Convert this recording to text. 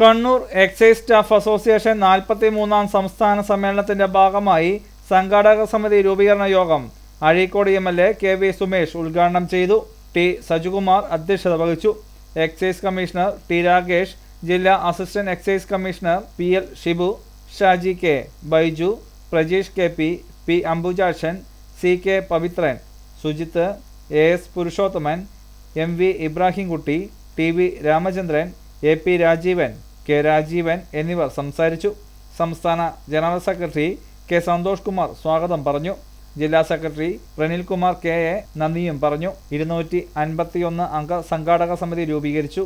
Kannur excise staff association നാൽപ്പത്തി മൂന്നാം സംസ്ഥാന സമ്മേളനത്തിന്റെ ഭാഗമായി സംഘാടക സമിതി രൂപീകരണ യോഗം Azhikode M L A K V Sumesh ഉദ്ഘാടനം ചെയ്തു ടി സജുകുമാർ അധ്യക്ഷത വഹിച്ചു എക്സൈസ് കമ്മീഷണർ ടി രാകേഷ് ജില്ലാ assistant excise commissioner P L Shibu Shaji K Baiju Prajeesh K P P Ambujakshan C K Pavithran Sujith A S Purushothaman M V Ibrahimkutty T V Ramachandran A P Rajeevan K Rajeevan എന്നിവർ സംസാരിച്ചു സംസ്ഥാന general secretary K Santhosh Kumar സ്വാഗതം പറഞ്ഞു ജില്ലാ സെക്രട്ടറി കുമാർ കെ എ നന്ദിയും പറഞ്ഞു ഇരുന്നൂറ്റി അൻപത്തിയൊന്ന് അംഗ സംഘാടക സമിതി രൂപീകരിച്ചു